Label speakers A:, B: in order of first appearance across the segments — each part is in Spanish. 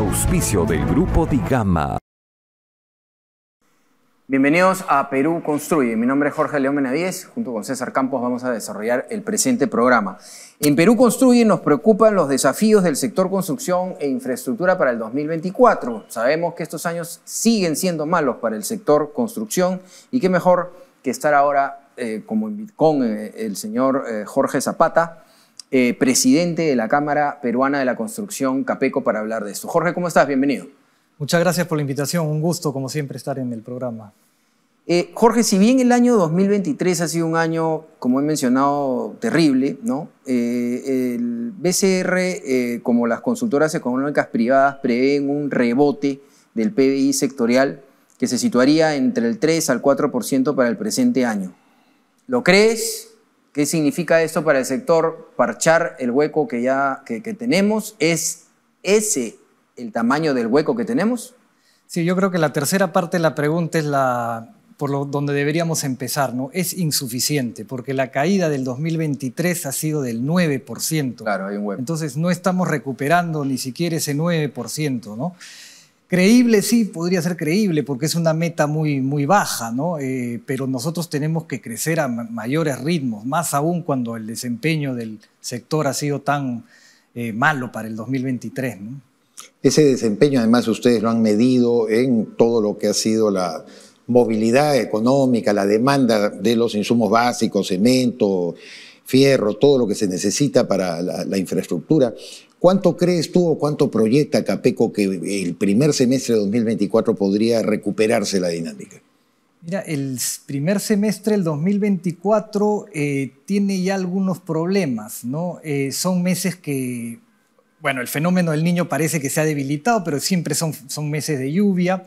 A: Auspicio del Grupo Digama.
B: Bienvenidos a Perú Construye. Mi nombre es Jorge León Benavides. Junto con César Campos vamos a desarrollar el presente programa. En Perú Construye nos preocupan los desafíos del sector construcción e infraestructura para el 2024. Sabemos que estos años siguen siendo malos para el sector construcción y qué mejor que estar ahora eh, como con eh, el señor eh, Jorge Zapata, eh, presidente de la Cámara Peruana de la Construcción, Capeco, para hablar de esto. Jorge, ¿cómo estás? Bienvenido.
A: Muchas gracias por la invitación. Un gusto, como siempre, estar en el programa. Eh, Jorge,
B: si bien el año 2023 ha sido un año, como he mencionado, terrible, ¿no? Eh, el BCR, como las consultoras económicas privadas, prevén un rebote del PBI sectorial que se situaría entre el 3 al 4% para el presente año. ¿Lo crees? ¿Qué significa esto para el sector? Parchar el hueco que ya que, tenemos. ¿Es ese el tamaño del hueco que tenemos?
A: Sí, yo creo que la tercera parte de la pregunta es la por donde deberíamos empezar, ¿no? Es insuficiente, porque la caída del 2023 ha sido del 9%. Claro, hay un hueco. Entonces no estamos recuperando ni siquiera ese 9%, ¿no? Creíble sí, podría ser creíble porque es una meta muy, muy baja, ¿no? Eh, pero nosotros tenemos que crecer a mayores ritmos, más aún cuando el desempeño del sector ha sido tan eh, malo para el 2023.
C: Ese desempeño además ustedes lo han medido en todo lo que ha sido la movilidad económica, la demanda de los insumos básicos, cemento, fierro, todo lo que se necesita para la, infraestructura. ¿Cuánto crees tú o cuánto proyecta Capeco que el primer semestre de 2024 podría recuperarse la dinámica?
A: Mira, el primer semestre del 2024 eh, tiene ya algunos problemas, ¿no? Eh, son meses que, bueno, el fenómeno del niño parece que se ha debilitado, pero siempre son, meses de lluvia.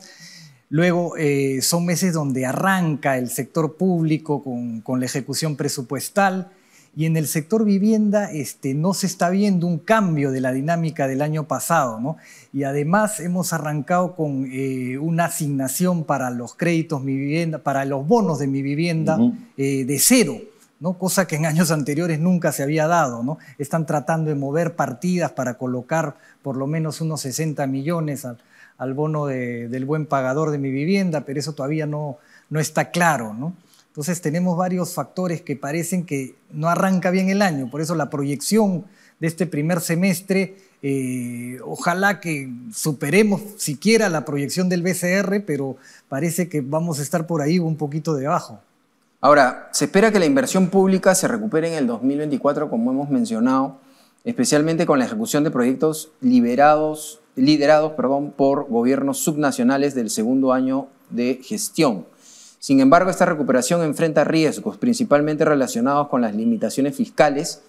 A: Luego eh, son meses donde arranca el sector público con la ejecución presupuestal. Y en el sector vivienda este, no se está viendo un cambio de la dinámica del año pasado, ¿no? Y además hemos arrancado con eh, una asignación para los créditos mi vivienda, para los bonos de mi vivienda eh, de cero. ¿no? cosa que en años anteriores nunca se había dado. ¿no? Están tratando de mover partidas para colocar por lo menos unos 60 millones al, bono del buen pagador de mi vivienda, pero eso todavía no, no está claro. ¿no? Entonces tenemos varios factores que parecen que no arranca bien el año, por eso la proyección de este primer semestre, eh, ojalá que superemos siquiera la proyección del BCR, pero parece que vamos a estar por ahí un poquito debajo.
B: Ahora, se espera que la inversión pública se recupere en el 2024, como hemos mencionado, especialmente con la ejecución de proyectos liderados por gobiernos subnacionales del segundo año de gestión. Sin embargo, esta recuperación enfrenta riesgos, principalmente relacionados con las limitaciones fiscales,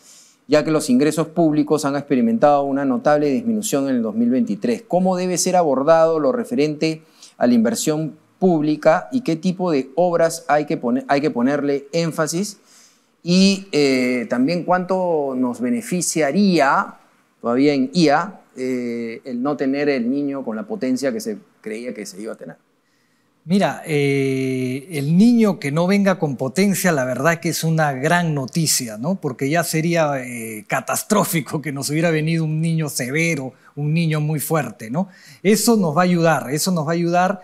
B: ya que los ingresos públicos han experimentado una notable disminución en el 2023. ¿Cómo debe ser abordado lo referente a la inversión pública y qué tipo de obras hay que, hay que ponerle énfasis? Y eh, también cuánto nos beneficiaría, todavía en IA, eh, el no tener el niño con la potencia que se creía que se iba a tener.
A: Mira, eh, el niño que no venga con potencia, la verdad que es una gran noticia, ¿no? Porque ya sería eh, catastrófico que nos hubiera venido un niño severo, un niño muy fuerte, ¿no? Eso nos va a ayudar, eso nos va a ayudar.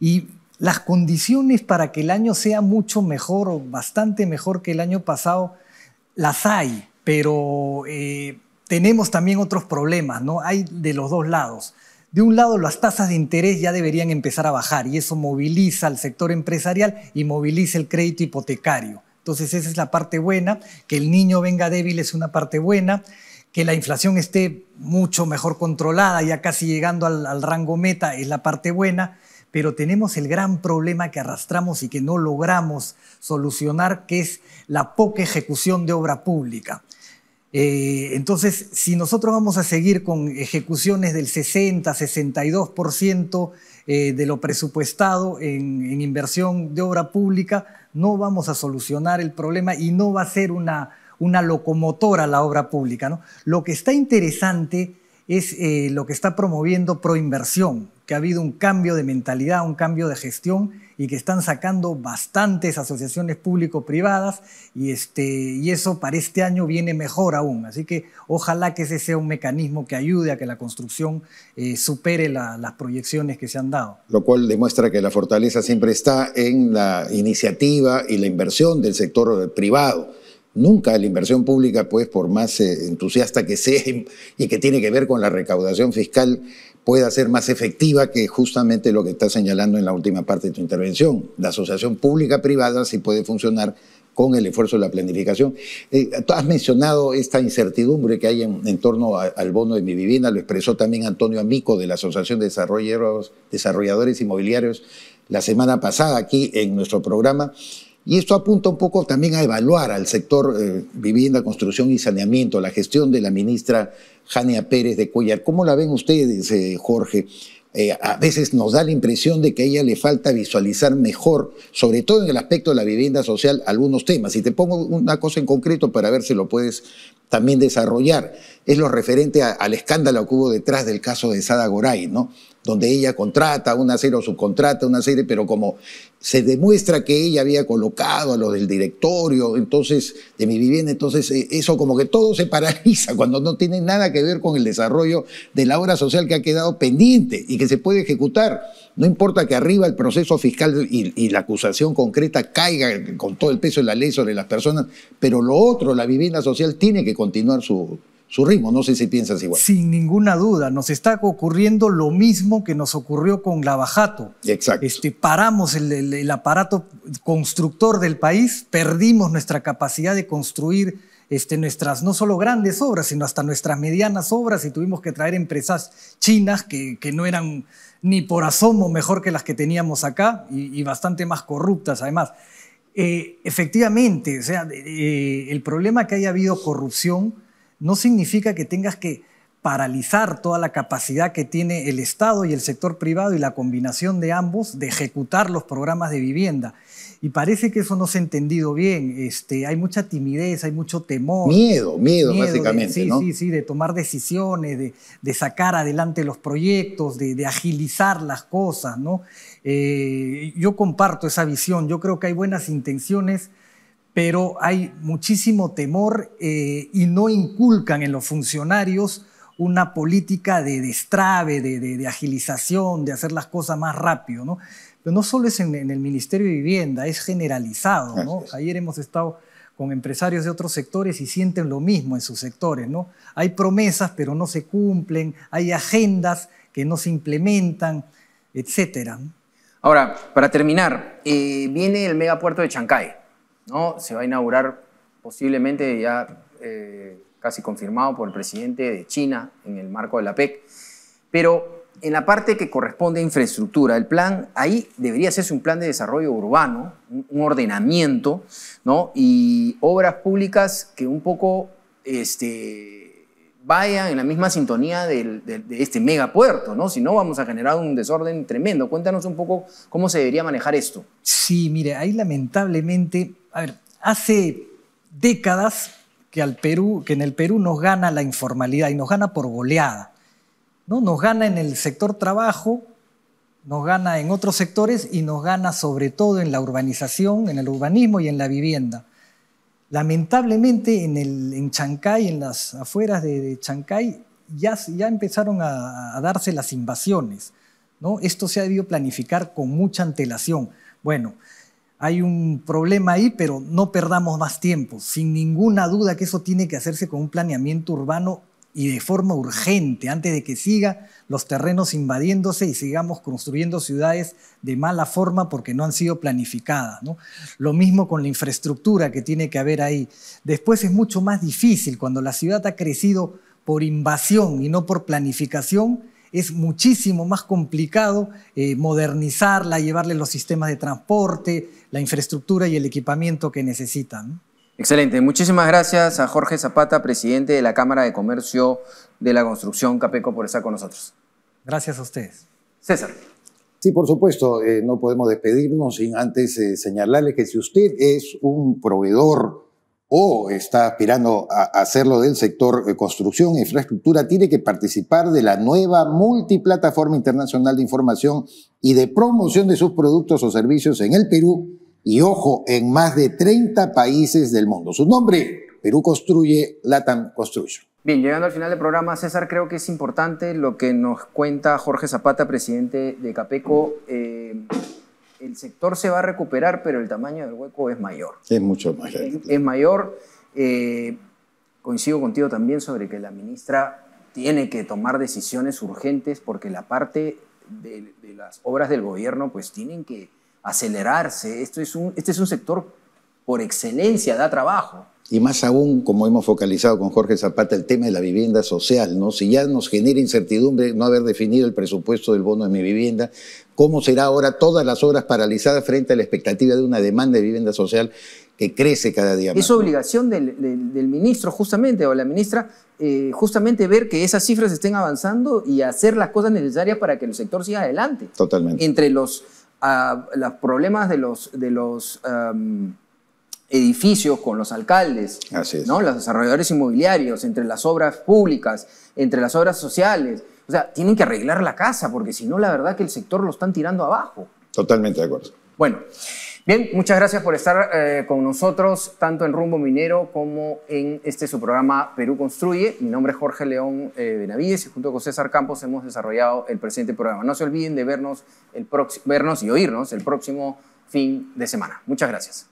A: Y las condiciones para que el año sea mucho mejor o bastante mejor que el año pasado, las hay, pero eh, tenemos también otros problemas, ¿no? Hay de los dos lados de un lado, las tasas de interés ya deberían empezar a bajar y eso moviliza al sector empresarial y moviliza el crédito hipotecario. Entonces, esa es la parte buena, que el niño venga débil es una parte buena, que la inflación esté mucho mejor controlada, ya casi llegando al, al rango meta es la parte buena, pero tenemos el gran problema que arrastramos y que no logramos solucionar, que es la poca ejecución de obra pública. Eh, entonces, si nosotros vamos a seguir con ejecuciones del 60, 62% eh, de lo presupuestado en, inversión de obra pública, no vamos a solucionar el problema y no va a ser una, una locomotora la obra pública. Lo que está interesante es eh, lo que está promoviendo Proinversión, que ha habido un cambio de mentalidad, un cambio de gestión y que están sacando bastantes asociaciones público-privadas y, este, y eso para este año viene mejor aún. Así que ojalá que ese sea un mecanismo que ayude a que la construcción eh, supere las proyecciones que se han dado.
C: Lo cual demuestra que la fortaleza siempre está en la iniciativa y la inversión del sector eh, privado Nunca la inversión pública, pues, por más eh, entusiasta que sea y que tiene que ver con la recaudación fiscal, pueda ser más efectiva que justamente lo que está señalando en la última parte de tu intervención. La asociación pública-privada sí puede funcionar con el esfuerzo de la planificación. Eh, tú has mencionado esta incertidumbre que hay en, torno al bono de mi vivienda, lo expresó también Antonio Amico de la Asociación de Desarrolladores, Desarrolladores Inmobiliarios la semana pasada aquí en nuestro programa. Y esto apunta un poco también a evaluar al sector eh, vivienda, construcción y saneamiento, la gestión de la ministra Jania Pérez de Cuellar. ¿Cómo la ven ustedes, eh, Jorge? Eh, a veces nos da la impresión de que a ella le falta visualizar mejor, sobre todo en el aspecto de la vivienda social, algunos temas. Y te pongo una cosa en concreto para ver si lo puedes también desarrollar. Es lo referente al escándalo que hubo detrás del caso de Sada Goray, ¿no? donde ella contrata una serie o subcontrata una serie, pero como se demuestra que ella había colocado a los del directorio, entonces, de mi vivienda, entonces eh, eso como que todo se paraliza cuando no tiene nada que ver con el desarrollo de la obra social que ha quedado pendiente y que se puede ejecutar. No importa que arriba el proceso fiscal y, y la acusación concreta caiga con todo el peso de la ley sobre las personas, pero lo otro, la vivienda social, tiene que continuar su, su ritmo. No sé si piensas igual. Sin
A: ninguna duda, nos está ocurriendo lo mismo que nos ocurrió con Lavajato. Exacto. Este, paramos el, aparato constructor del país, perdimos nuestra capacidad de construir este, nuestras no solo grandes obras, sino hasta nuestras medianas obras y tuvimos que traer empresas chinas que, no eran ni por asomo mejor que las que teníamos acá y, bastante más corruptas además. Eh, efectivamente, o sea, eh, el problema que haya habido corrupción no significa que tengas que paralizar toda la capacidad que tiene el Estado y el sector privado y la combinación de ambos de ejecutar los programas de vivienda. Y parece que eso no se ha entendido bien. Este, hay mucha timidez, hay mucho temor. Miedo, miedo, básicamente. sí, sí, sí, de tomar decisiones, de, sacar adelante los proyectos, de, agilizar las cosas. ¿no? Eh, yo comparto esa visión. Yo creo que hay buenas intenciones pero hay muchísimo temor eh, y no inculcan en los funcionarios una política de destrave, de, agilización, de hacer las cosas más rápido. Pero no solo es en, el Ministerio de Vivienda, es generalizado. Ayer hemos estado con empresarios de otros sectores y sienten lo mismo en sus sectores. ¿no? Hay promesas, pero no se cumplen, hay agendas que no se implementan, etc.
B: Ahora, para terminar, eh, viene el megapuerto de Chancay. ¿no? Se va a inaugurar posiblemente ya eh, casi confirmado por el presidente de China en el marco de la PEC. Pero en la parte que corresponde a infraestructura, el plan, ahí debería hacerse un plan de desarrollo urbano, un ordenamiento, ¿no? Y obras públicas que un poco este, vaya en la misma sintonía de, este megapuerto, ¿no? Si no, vamos a generar un desorden tremendo. Cuéntanos un poco cómo se debería manejar esto.
A: Sí, mire, ahí lamentablemente, a ver, hace décadas que, que en el Perú nos gana la informalidad y nos gana por goleada, ¿no? Nos gana en el sector trabajo, nos gana en otros sectores y nos gana sobre todo en la urbanización, en el urbanismo y en la vivienda. Lamentablemente en, en Chancay, en las afueras de, Chancay, ya, ya empezaron a, darse las invasiones. ¿no? Esto se ha debido planificar con mucha antelación. Bueno, hay un problema ahí, pero no perdamos más tiempo. Sin ninguna duda que eso tiene que hacerse con un planeamiento urbano y de forma urgente, antes de que siga los terrenos invadiéndose y sigamos construyendo ciudades de mala forma porque no han sido planificadas. Lo mismo con la infraestructura que tiene que haber ahí. Después es mucho más difícil cuando la ciudad ha crecido por invasión y no por planificación, es muchísimo más complicado eh, modernizarla, llevarle los sistemas de transporte, la infraestructura y el equipamiento que necesitan.
B: Excelente. Muchísimas gracias a Jorge Zapata, presidente de la Cámara de Comercio de la Construcción Capeco, por estar con nosotros.
A: Gracias a ustedes.
C: César. Sí, por supuesto, eh, no podemos despedirnos sin antes eh, señalarle que si usted es un proveedor o está aspirando a hacerlo del sector eh, construcción e infraestructura, tiene que participar de la nueva multiplataforma internacional de información y de promoción de sus productos o servicios en el Perú y ojo, en más de 30 países del mundo. Su nombre, Perú Construye, Latam Construye.
B: Bien, llegando al final del programa, César, creo que es importante lo que nos cuenta Jorge Zapata, presidente de Capeco. Eh, el sector se va a recuperar, pero el tamaño del hueco es mayor.
C: Es mucho mayor.
B: Es, mayor. Eh, coincido contigo también sobre que la ministra tiene que tomar decisiones urgentes porque la parte de las obras del gobierno pues tienen que acelerarse. Esto es un, este es un sector por excelencia, da trabajo.
C: Y más aún, como hemos focalizado con Jorge Zapata, el tema de la vivienda social, ¿no? Si ya nos genera incertidumbre no haber definido el presupuesto del bono de mi vivienda, ¿cómo será ahora todas las obras paralizadas frente a la expectativa de una demanda de vivienda social que crece cada día más? Es
B: obligación del, ministro, justamente, o la ministra, eh, justamente ver que esas cifras estén avanzando y hacer las cosas necesarias para que el sector siga adelante. Totalmente. Entre los a los problemas de los, de los em, edificios con los alcaldes, ¿no? los desarrolladores inmobiliarios, entre las obras públicas, entre las obras sociales. O sea, tienen que arreglar la casa, porque si no, la verdad que el sector lo están tirando abajo.
C: Totalmente de acuerdo.
B: Bueno, bien, muchas gracias por estar eh, con nosotros, tanto en Rumbo Minero como en este su programa Perú Construye. Mi nombre es Jorge León eh, Benavides y junto con César Campos hemos desarrollado el presente programa. No se olviden de vernos, el vernos y oírnos el próximo fin de semana. Muchas gracias.